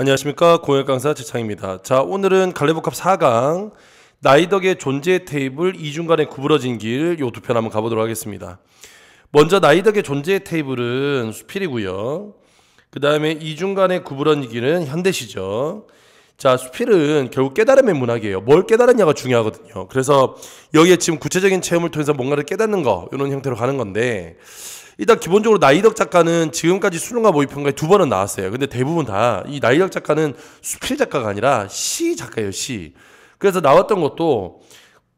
안녕하십니까 공약 강사 지창입니다. 자 오늘은 갈래복합 4강 나이덕의 존재 테이블 이중간에 구부러진 길 요 두 편 한번 가보도록 하겠습니다. 먼저 나이덕의 존재 테이블은 수필이고요. 그 다음에 이중간에 구부러진 길은 현대시죠. 자 수필은 결국 깨달음의 문학이에요. 뭘 깨달았냐가 중요하거든요. 그래서 여기에 지금 구체적인 체험을 통해서 뭔가를 깨닫는 거 이런 형태로 가는 건데 일단 기본적으로 나이덕 작가는 지금까지 수능과 모의평가에 두 번은 나왔어요. 근데 대부분 다 이 나이덕 작가는 수필 작가가 아니라 시 작가예요. 시. 그래서 나왔던 것도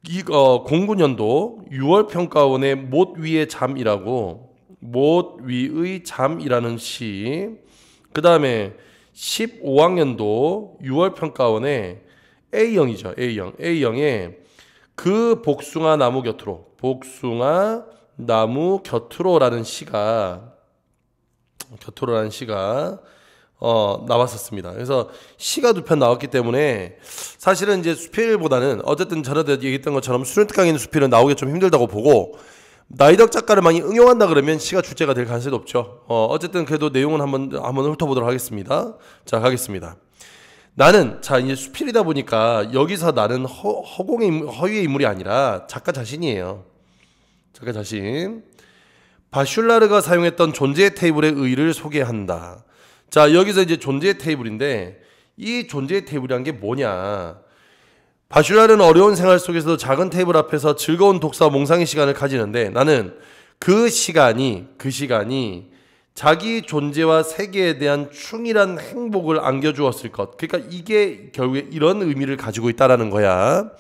이 어, 09년도 6월 평가원의 못 위의 잠이라고 못 위의 잠이라는 시. 그 다음에 15학년도 6월 평가원의 A형이죠. A형. A형의 그 복숭아 나무 곁으로 복숭아 나무 곁으로라는 시가 곁으로라는 시가 어, 나왔었습니다. 그래서 시가 두 편 나왔기 때문에 사실은 이제 수필보다는 어쨌든 전에도 얘기했던 것처럼 수련특 강 있는 수필은 나오기 좀 힘들다고 보고 나이덕 작가를 많이 응용한다 그러면 시가 주제가 될 가능성이 높죠. 어, 어쨌든 그래도 내용은 한번 한번 훑어보도록 하겠습니다. 자 가겠습니다. 나는 자 이제 수필이다 보니까 여기서 나는 허, 허공의 허위의 인물이 아니라 작가 자신이에요. 작가 자신. 바슐라르가 사용했던 존재 의 테이블의 의의를 소개한다. 자, 여기서 이제 존재 테이블인데 이 존재 테이블이란 게 뭐냐? 바슐라르는 어려운 생활 속에서도 작은 테이블 앞에서 즐거운 독서 몽상의 시간을 가지는데 나는 그 시간이 그 시간이 자기 존재와 세계에 대한 충실한 행복을 안겨주었을 것. 그러니까 이게 결국에 이런 의미를 가지고 있다라는 거야.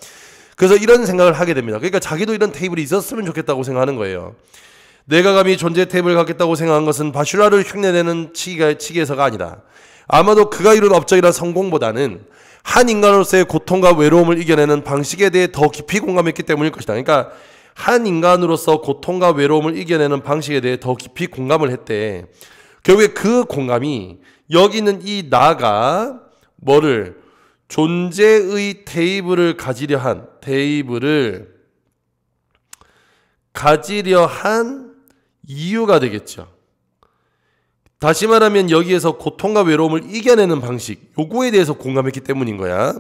그래서 이런 생각을 하게 됩니다. 그러니까 자기도 이런 테이블이 있었으면 좋겠다고 생각하는 거예요. 내가 감히 존재 테이블을 갖겠다고 생각한 것은 바슐라를 흉내내는 치기가, 치기에서가 아니라 아마도 그가 이룬 업적이나 성공보다는 한 인간으로서의 고통과 외로움을 이겨내는 방식에 대해 더 깊이 공감했기 때문일 것이다. 그러니까 한 인간으로서 고통과 외로움을 이겨내는 방식에 대해 더 깊이 공감을 했대. 결국에 그 공감이 여기 있는 이 나가 뭐를 존재의 테이블을 가지려 한 테이블을 가지려 한 이유가 되겠죠. 다시 말하면 여기에서 고통과 외로움을 이겨내는 방식, 요거에 대해서 공감했기 때문인 거야.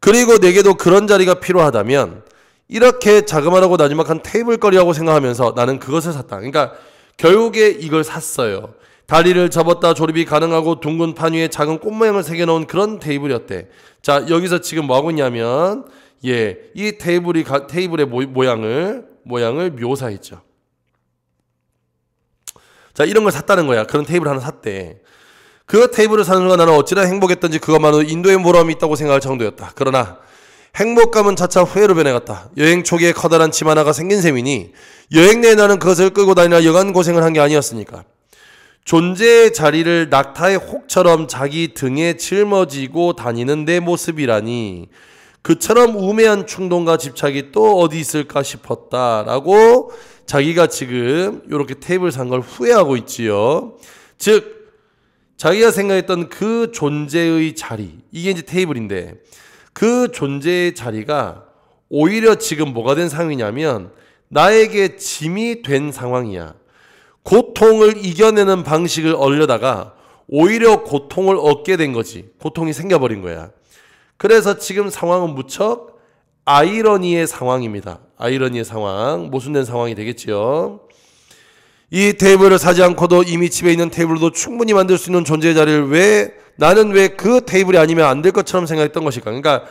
그리고 내게도 그런 자리가 필요하다면 이렇게 자그마하고 나지막한 테이블거리라고 생각하면서 나는 그것을 샀다. 그러니까 결국에 이걸 샀어요. 다리를 접었다 조립이 가능하고 둥근 판 위에 작은 꽃 모양을 새겨놓은 그런 테이블이었대. 자, 여기서 지금 뭐하고 있냐면, 예, 이 테이블이, 가, 테이블의 모, 양을 모양을 묘사했죠. 자, 이런 걸 샀다는 거야. 그런 테이블 하나 샀대. 그 테이블을 사는 순간 나는 어찌나 행복했던지 그것만으로 인도의 보람이 있다고 생각할 정도였다. 그러나, 행복감은 차차 후회로 변해갔다. 여행 초기에 커다란 집 하나가 생긴 셈이니, 여행 내에 나는 그것을 끌고 다니나 여간 고생을 한 게 아니었으니까. 존재의 자리를 낙타의 혹처럼 자기 등에 짊어지고 다니는 내 모습이라니 그처럼 우매한 충동과 집착이 또 어디 있을까 싶었다라고 자기가 지금 이렇게 테이블 산 걸 후회하고 있지요. 즉 자기가 생각했던 그 존재의 자리 이게 이제 테이블인데 그 존재의 자리가 오히려 지금 뭐가 된 상황이냐면 나에게 짐이 된 상황이야. 고통을 이겨내는 방식을 얻려다가 오히려 고통을 얻게 된 거지. 고통이 생겨버린 거야. 그래서 지금 상황은 무척 아이러니의 상황입니다. 아이러니의 상황, 모순된 상황이 되겠지요. 이 테이블을 사지 않고도 이미 집에 있는 테이블도 충분히 만들 수 있는 존재의 자리를 왜 나는 왜 그 테이블이 아니면 안 될 것처럼 생각했던 것일까? 그러니까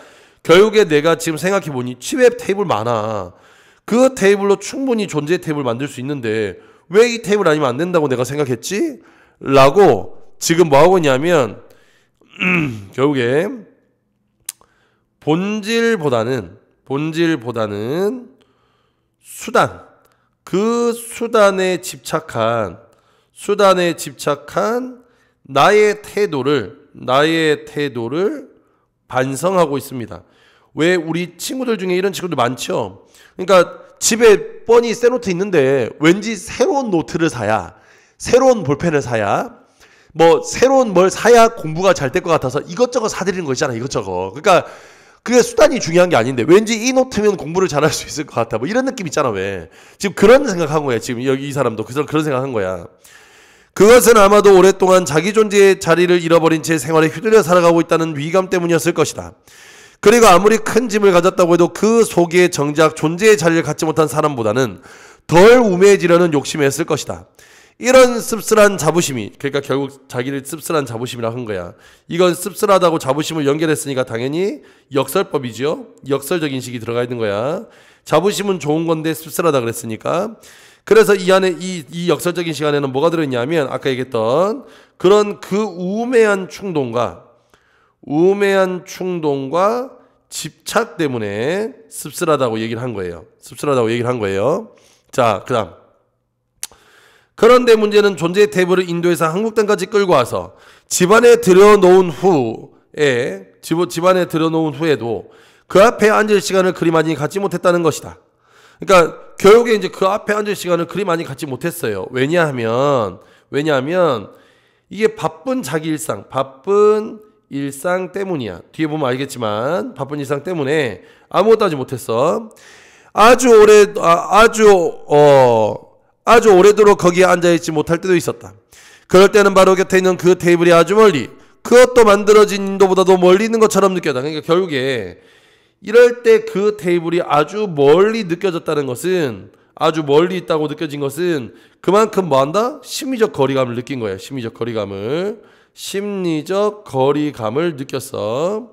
결국에 내가 지금 생각해 보니 집에 테이블 많아. 그 테이블로 충분히 존재 의 테이블 만들 수 있는데 왜이 테이블 아니면 안 된다고 내가 생각했지? 라고 지금 뭐 하고 있냐면 음, 결국에 본질보다는 본질보다는 수단 그 수단에 집착한 수단에 집착한 나의 태도를 나의 태도를 반성하고 있습니다. 왜 우리 친구들 중에 이런 친구들 많죠? 그러니까 집에 뻔히 새 노트 있는데 왠지 새로운 노트를 사야 새로운 볼펜을 사야 뭐 새로운 뭘 사야 공부가 잘 될 것 같아서 이것저것 사드리는 거 있잖아 이것저것 그러니까 그게 수단이 중요한 게 아닌데 왠지 이 노트면 공부를 잘 할 수 있을 것 같아 뭐 이런 느낌 있잖아 왜 지금 그런 생각한 거야 지금 여기 이 사람도 그래서 그런 생각한 거야 그것은 아마도 오랫동안 자기 존재의 자리를 잃어버린 채 생활에 휘둘려 살아가고 있다는 위감 때문이었을 것이다. 그리고 아무리 큰 짐을 가졌다고 해도 그 속에 정작 존재의 자리를 갖지 못한 사람보다는 덜 우매해지려는 욕심이 있을 것이다. 이런 씁쓸한 자부심이 그러니까 결국 자기를 씁쓸한 자부심이라 한 거야. 이건 씁쓸하다고 자부심을 연결했으니까 당연히 역설법이지요. 역설적 인식이 들어가 있는 거야. 자부심은 좋은 건데 씁쓸하다 그랬으니까. 그래서 이 안에 이, 이 역설적인 시간에는 뭐가 들어있냐면 아까 얘기했던 그런 그 우매한 충동과 우매한 충동과 집착 때문에 씁쓸하다고 얘기를 한 거예요. 씁쓸하다고 얘기를 한 거예요. 자, 그 다음. 그런데 문제는 존재의 테이블을 인도에서 한국 땅까지 끌고 와서 집안에 들여놓은 후에, 집, 집안에 들여놓은 후에도 그 앞에 앉을 시간을 그리 많이 갖지 못했다는 것이다. 그러니까 결국에 이제 그 앞에 앉을 시간을 그리 많이 갖지 못했어요. 왜냐하면, 왜냐하면 이게 바쁜 자기 일상, 바쁜 일상 때문이야. 뒤에 보면 알겠지만 바쁜 일상 때문에 아무것도 하지 못했어. 아주 오래 아, 주 어, 아주 오래도록 거기에 앉아 있지 못할 때도 있었다. 그럴 때는 바로 곁에 있는 그 테이블이 아주 멀리 그것도 만들어진 인도보다도 멀리 있는 것처럼 느껴다. 그러니까 결국에 이럴 때 그 테이블이 아주 멀리 느껴졌다는 것은 아주 멀리 있다고 느껴진 것은 그만큼 뭐한다? 심리적 거리감을 느낀 거예요. 심리적 거리감을. 심리적 거리감을 느꼈어.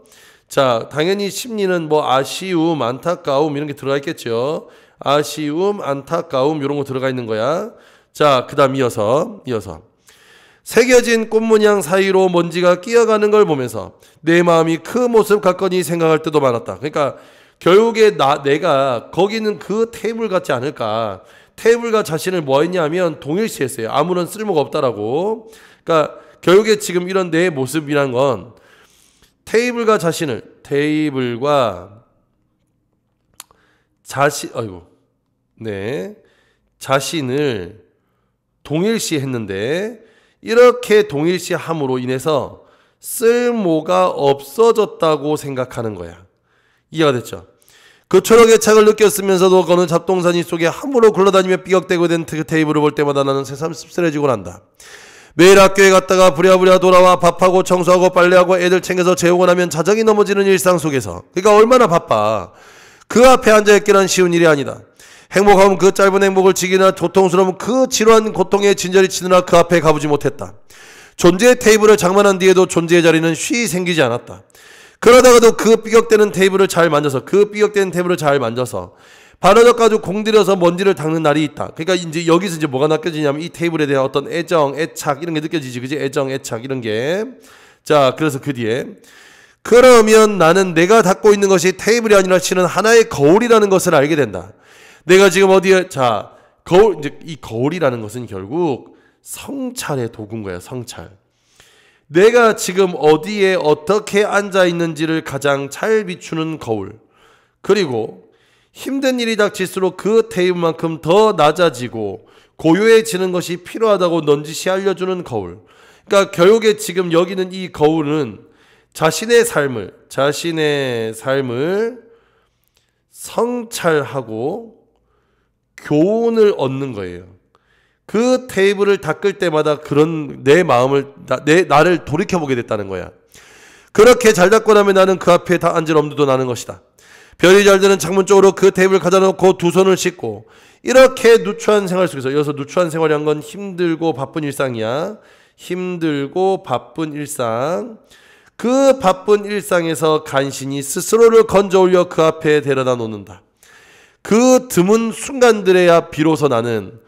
자, 당연히 심리는 뭐 아쉬움, 안타까움 이런 게 들어가 있겠죠. 아쉬움, 안타까움 이런 거 들어가 있는 거야. 자, 그다음 이어서 이어서 새겨진 꽃무냥 사이로 먼지가 끼어가는 걸 보면서 내 마음이 그 모습 가거니 생각할 때도 많았다. 그러니까 결국에 나 내가 거기는 그 테이블 같지 않을까? 테이블과 자신을 뭐 했냐면 동일시했어요. 아무런 쓸모가 없다라고. 그러니까 결국에 지금 이런 내 모습이란 건 테이블과 자신을 테이블과 자신 아이고 네 자신을 동일시 했는데 이렇게 동일시함으로 인해서 쓸모가 없어졌다고 생각하는 거야. 이해가 됐죠? 그 초록의 착을 느꼈으면서도 거는 잡동사니 속에 함부로 굴러다니며 삐걱대고 된그 테이블을 볼 때마다 나는 새삼 씁쓸해지고 난다. 매일 학교에 갔다가 부랴부랴 돌아와 밥하고 청소하고 빨래하고 애들 챙겨서 재우고 나면 자정이 넘어지는 일상 속에서 그러니까 얼마나 바빠 그 앞에 앉아있기란 쉬운 일이 아니다 행복하면 그 짧은 행복을 지기나 고통스러우면 그 지루한 고통에 진저리 치느라 그 앞에 가보지 못했다 존재의 테이블을 장만한 뒤에도 존재의 자리는 쉬 생기지 않았다 그러다가도 그 삐격대는 테이블을 잘 만져서 그 삐격대는 테이블을 잘 만져서 바로적 가지고 공들여서 먼지를 닦는 날이 있다. 그러니까 이제 여기서 이제 뭐가 느껴지냐면 이 테이블에 대한 어떤 애정, 애착 이런 게 느껴지지, 그지? 애정, 애착 이런 게. 자, 그래서 그 뒤에 그러면 나는 내가 닦고 있는 것이 테이블이 아니라 치는 하나의 거울이라는 것을 알게 된다. 내가 지금 어디에 자 거울 이제 이 거울이라는 것은 결국 성찰의 도구인 거야 성찰. 내가 지금 어디에 어떻게 앉아 있는지를 가장 잘 비추는 거울. 그리고 힘든 일이 닥칠수록 그 테이블만큼 더 낮아지고 고요해지는 것이 필요하다고 넌지시 알려주는 거울. 그러니까 교육에 지금 여기는 이 거울은 자신의 삶을 자신의 삶을 성찰하고 교훈을 얻는 거예요. 그 테이블을 닦을 때마다 그런 내 마음을 나, 내 나를 돌이켜 보게 됐다는 거야. 그렇게 잘 닦고 나면 나는 그 앞에 다 앉을 엄두도 나는 것이다. 별이 잘 되는 창문 쪽으로 그 테이블 가져놓고 두 손을 씻고 이렇게 누추한 생활 속에서 여기서 누추한 생활이란 건 힘들고 바쁜 일상이야. 힘들고 바쁜 일상. 그 바쁜 일상에서 간신히 스스로를 건져 올려 그 앞에 데려다 놓는다. 그 드문 순간들에야 비로소 나는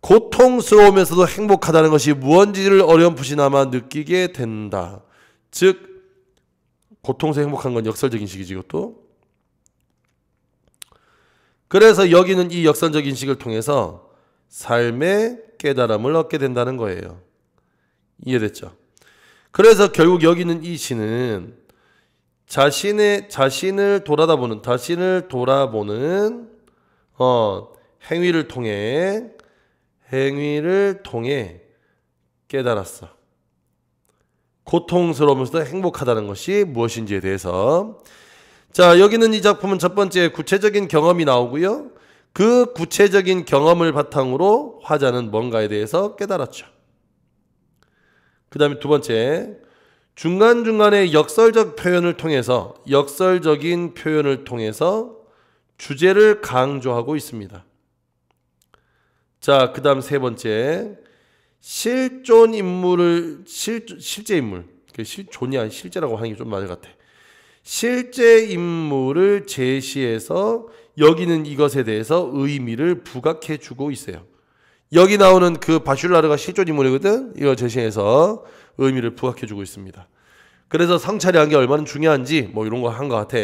고통스러우면서도 행복하다는 것이 무언지를 어렴풋이나마 느끼게 된다. 즉, 고통스러 행복한 건 역설적인 식이지, 이것도. 그래서 여기는 이 역선적 인식을 통해서 삶의 깨달음을 얻게 된다는 거예요. 이해됐죠? 그래서 결국 여기는 이 시는 자신의 자신을 돌아다보는 자신을 돌아보는 어, 행위를 통해 행위를 통해 깨달았어. 고통스러우면서도 행복하다는 것이 무엇인지에 대해서 자, 여기는 이 작품은 첫 번째 구체적인 경험이 나오고요. 그 구체적인 경험을 바탕으로 화자는 뭔가에 대해서 깨달았죠. 그 다음에 두 번째, 중간중간에 역설적 표현을 통해서, 역설적인 표현을 통해서 주제를 강조하고 있습니다. 자, 그 다음 세 번째, 실존 인물을, 실, 실제 인물. 그 실존이 아니 실제라고 하는 게 좀 맞을 것 같아. 실제 인물을 제시해서 여기는 이것에 대해서 의미를 부각해 주고 있어요. 여기 나오는 그 바슐라르가 실존 인물이거든. 이거 제시해서 의미를 부각해 주고 있습니다. 그래서 성찰이한 게 얼마나 중요한지 뭐 이런 거 한 것 같아.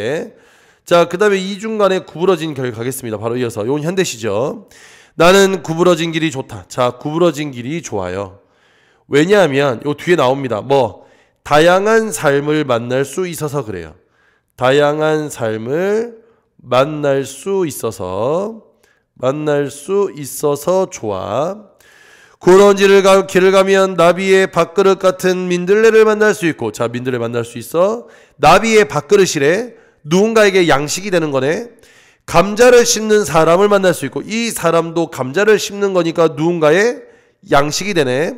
자, 그다음에 이 중간에 구부러진 길 가겠습니다. 바로 이어서 이건 현대시죠. 나는 구부러진 길이 좋다. 자, 구부러진 길이 좋아요. 왜냐하면 요 뒤에 나옵니다. 뭐 다양한 삶을 만날 수 있어서 그래요. 다양한 삶을 만날 수 있어서 만날 수 있어서 좋아. 그런 길을, 가, 길을 가면 나비의 밥그릇 같은 민들레를 만날 수 있고, 자, 민들레 만날 수 있어. 나비의 밥그릇이래. 누군가에게 양식이 되는 거네. 감자를 심는 사람을 만날 수 있고, 이 사람도 감자를 심는 거니까 누군가의 양식이 되네.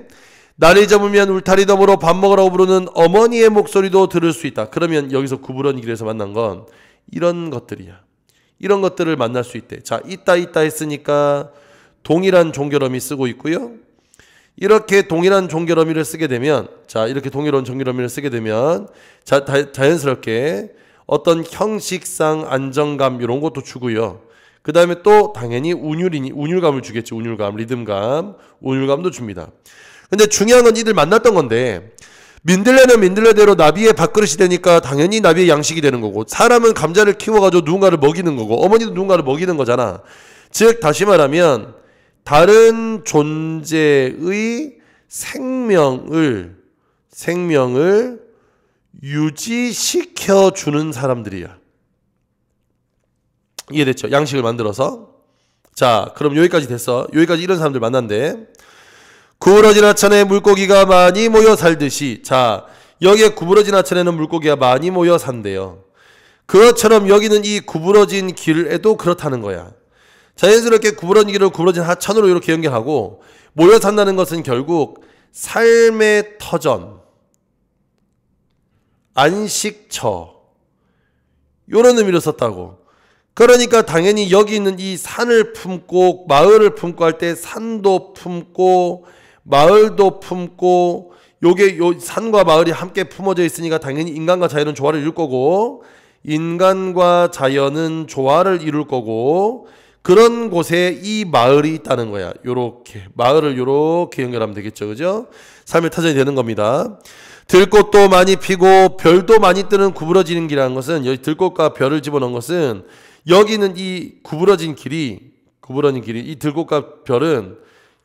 날이 저으면 울타리 더불로밥 먹으라고 부르는 어머니의 목소리도 들을 수 있다. 그러면 여기서 구부러니 길에서 만난 건 이런 것들이야. 이런 것들을 만날 수 있대. 자, 있다 있다 했으니까 동일한 종결어미 쓰고 있고요. 이렇게 동일한 종결어미를 쓰게 되면 자, 이렇게 동일한 종결어미를 쓰게 되면 자, 자 연스럽게 어떤 형식상 안정감 이런 것도 주고요. 그 다음에 또 당연히 운율이 니 운율감을 주겠지. 운율감, 리듬감, 운율감도 줍니다. 근데 중요한 건 이들 만났던 건데 민들레는 민들레대로 나비의 밥그릇이 되니까 당연히 나비의 양식이 되는 거고 사람은 감자를 키워가지고 누군가를 먹이는 거고 어머니도 누군가를 먹이는 거잖아. 즉 다시 말하면 다른 존재의 생명을 생명을 유지시켜 주는 사람들이야. 이해됐죠? 양식을 만들어서 자 그럼 여기까지 됐어. 여기까지 이런 사람들 만난데 구부러진 하천에 물고기가 많이 모여 살듯이 자 여기에 구부러진 하천에는 물고기가 많이 모여 산대요. 그것처럼 여기는 이 구부러진 길에도 그렇다는 거야. 자연스럽게 구부러진 길을 구부러진 하천으로 이렇게 연결하고 모여 산다는 것은 결국 삶의 터전, 안식처 이런 의미로 썼다고. 그러니까 당연히 여기 있는 이 산을 품고 마을을 품고 할 때 산도 품고 마을도 품고 요게 요 산과 마을이 함께 품어져 있으니까 당연히 인간과 자연은 조화를 이룰 거고 인간과 자연은 조화를 이룰 거고 그런 곳에 이 마을이 있다는 거야. 요렇게 마을을 요렇게 연결하면 되겠죠. 그죠? 삶일 타전이 되는 겁니다. 들꽃도 많이 피고 별도 많이 뜨는 구부러지는 길이라는 것은 여기 들꽃과 별을 집어넣은 것은 여기는 이 구부러진 길이 구부러진 길이 이 들꽃과 별은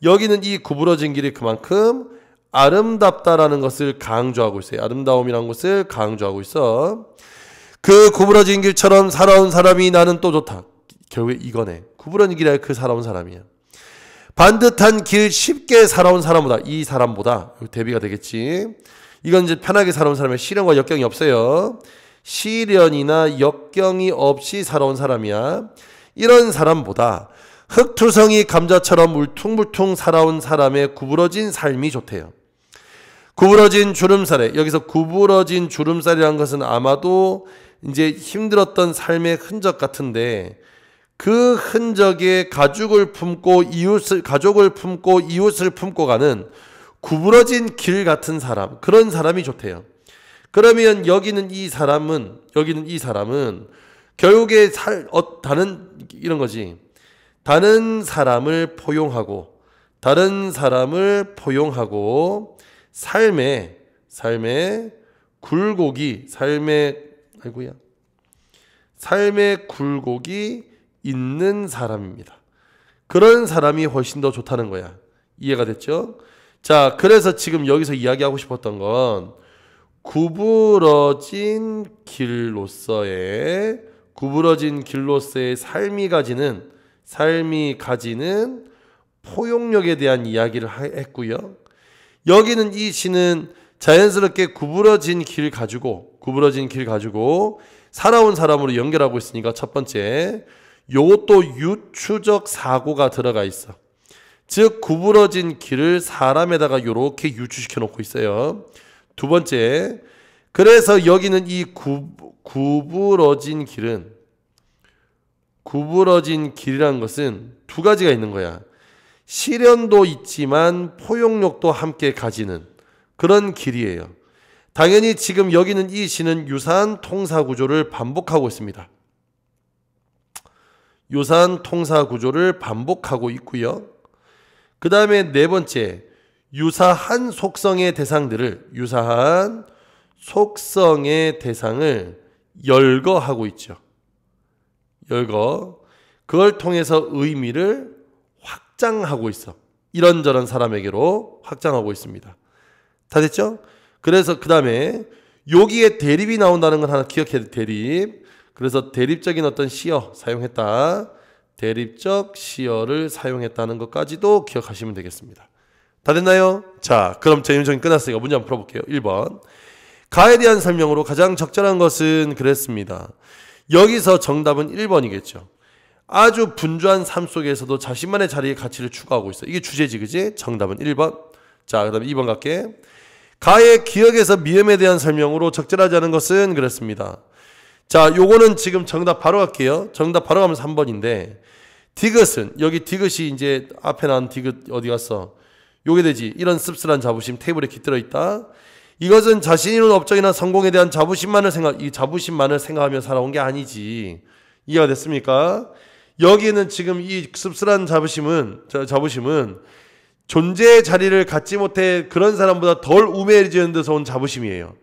여기는 이 구부러진 길이 그만큼 아름답다라는 것을 강조하고 있어요. 아름다움이라는 것을 강조하고 있어. 그 구부러진 길처럼 살아온 사람이 나는 또 좋다. 결국에 이거네. 구부러진 길에 그 살아온 사람이야. 반듯한 길 쉽게 살아온 사람보다 이 사람보다 대비가 되겠지. 이건 이제 편하게 살아온 사람의 시련과 역경이 없어요. 시련이나 역경이 없이 살아온 사람이야. 이런 사람보다 흙투성이 감자처럼 울퉁불퉁 살아온 사람의 구부러진 삶이 좋대요. 구부러진 주름살에 여기서 구부러진 주름살이란 것은 아마도 이제 힘들었던 삶의 흔적 같은데 그 흔적에 가죽을 품고 이웃을 가족을 품고 이웃을 품고 가는 구부러진 길 같은 사람 그런 사람이 좋대요. 그러면 여기는 이 사람은 여기는 이 사람은 결국에 살 어, 다른 이런 거지. 다른 사람을 포용하고 다른 사람을 포용하고 삶의 삶의 굴곡이 삶의 아이고야 삶의 굴곡이 있는 사람입니다. 그런 사람이 훨씬 더 좋다는 거야. 이해가 됐죠? 자, 그래서 지금 여기서 이야기하고 싶었던 건 구부러진 길로서의 구부러진 길로서의 삶이 가지는 삶이 가지는 포용력에 대한 이야기를 했고요. 여기는 이 시는 자연스럽게 구부러진 길 가지고 구부러진 길 가지고 살아온 사람으로 연결하고 있으니까 첫 번째 요것도 유추적 사고가 들어가 있어. 즉 구부러진 길을 사람에다가 요렇게 유추시켜 놓고 있어요. 두 번째 그래서 여기는 이 구, 구부러진 길은 구부러진 길이라는 것은 두 가지가 있는 거야. 시련도 있지만 포용력도 함께 가지는 그런 길이에요. 당연히 지금 여기는 이 시는 유사한 통사 구조를 반복하고 있습니다. 유사한 통사 구조를 반복하고 있고요. 그 다음에 네 번째, 유사한 속성의 대상들을, 유사한 속성의 대상을 열거하고 있죠. 열거 그걸 통해서 의미를 확장하고 있어. 이런저런 사람에게로 확장하고 있습니다. 다 됐죠? 그래서 그 다음에 여기에 대립이 나온다는 건 하나 기억해야 돼. 대립. 그래서 대립적인 어떤 시어 사용했다. 대립적 시어를 사용했다는 것까지도 기억하시면 되겠습니다. 다 됐나요? 자, 그럼 제 임종이 끝났으니까 문제 한번 풀어볼게요. 1번. 가에 대한 설명으로 가장 적절한 것은 그랬습니다. 여기서 정답은 1번이겠죠. 아주 분주한 삶 속에서도 자신만의 자리의 가치를 추구하고 있어. 이게 주제지, 그지? 정답은 1번. 자, 그 다음에 2번 갈게. 가의 기억에서 미음에 대한 설명으로 적절하지 않은 것은 그랬습니다 자, 요거는 지금 정답 바로 갈게요. 정답 바로 가면서 3번인데, 디귿은, 여기 디귿이 이제 앞에 난 디귿 어디 갔어? 요게 되지. 이런 씁쓸한 자부심 테이블에 깃들어 있다. 이것은 자신이 론 업적이나 성공에 대한 자부심만을 생각, 이 자부심만을 생각하며 살아온 게 아니지. 이해가 됐습니까? 여기에는 지금 이 씁쓸한 자부심은, 자, 부심은 존재의 자리를 갖지 못해 그런 사람보다 덜 우매해지는 데서 온 자부심이에요.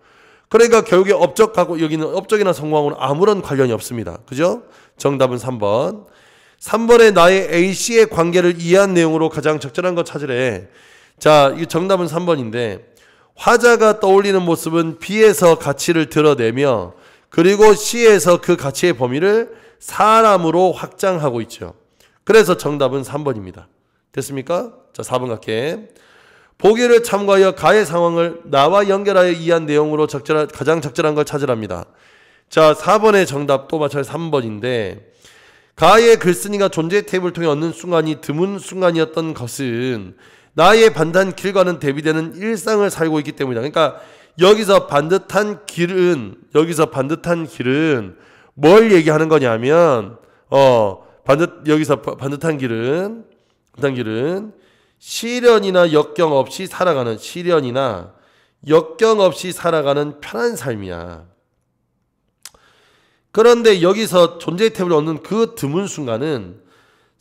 그러니까 결국에 업적하고 여기는 업적이나 성공하고는 아무런 관련이 없습니다. 그죠? 정답은 3번. 3번에 나의 A씨의 관계를 이해한 내용으로 가장 적절한 것 찾으래. 자, 이 정답은 3번인데 화자가 떠올리는 모습은 비에서 가치를 드러내며 그리고 시에서 그 가치의 범위를 사람으로 확장하고 있죠. 그래서 정답은 3번입니다. 됐습니까? 자, 4번 갈게. 보기를 참고하여 가의 상황을 나와 연결하여 이해한 내용으로 적절한, 가장 적절한 걸 찾으랍니다. 자, 4번의 정답 또 마찰 3번인데, 가의 글쓴이가 존재 테이블을 통해 얻는 순간이 드문 순간이었던 것은 나의 반단 길과는 대비되는 일상을 살고 있기 때문이다. 그러니까 여기서 반듯한 길은 여기서 반듯한 길은 뭘 얘기하는 거냐면 어 반듯 여기서 반듯한 길은 반듯한 길은 시련이나 역경 없이 살아가는 시련이나 역경 없이 살아가는 편한 삶이야. 그런데 여기서 존재의 탭을 얻는 그 드문 순간은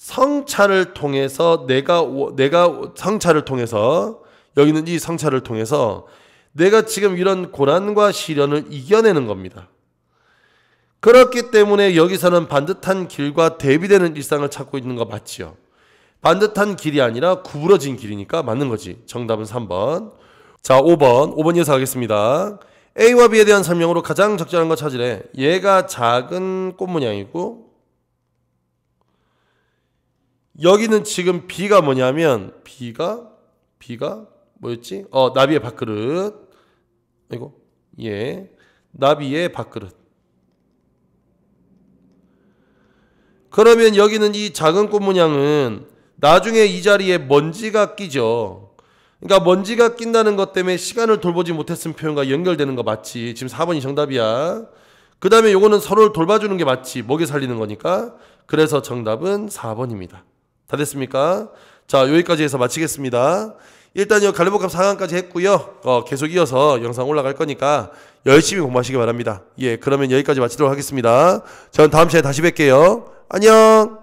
성찰을 통해서 내가 내가 성찰을 통해서 여기는 이 성찰을 통해서 내가 지금 이런 고난과 시련을 이겨내는 겁니다. 그렇기 때문에 여기서는 반듯한 길과 대비되는 일상을 찾고 있는 거 맞지요. 반듯한 길이 아니라 구부러진 길이니까 맞는 거지. 정답은 3번. 자, 5번. 5번 이어서 가겠습니다. A와 B에 대한 설명으로 가장 적절한 거 찾으래. 얘가 작은 꽃 모양이고 여기는 지금 비가 뭐냐면 비가비가 뭐였지? 어 나비의 밥그릇 이거 예 나비의 밥그릇 그러면 여기는 이 작은 꽃모양은 나중에 이 자리에 먼지가 끼죠. 그러니까 먼지가 낀다는 것 때문에 시간을 돌보지 못했음 표현과 연결되는 거 맞지. 지금 4번이 정답이야. 그 다음에 요거는 서로를 돌봐주는 게 맞지. 먹여 살리는 거니까. 그래서 정답은 4번입니다. 다 됐습니까? 자, 여기까지 해서 마치겠습니다. 일단 요 갈래복합 4강까지 했고요. 어, 계속 이어서 영상 올라갈 거니까 열심히 공부하시기 바랍니다. 예, 그러면 여기까지 마치도록 하겠습니다. 전 다음 시간에 다시 뵐게요. 안녕!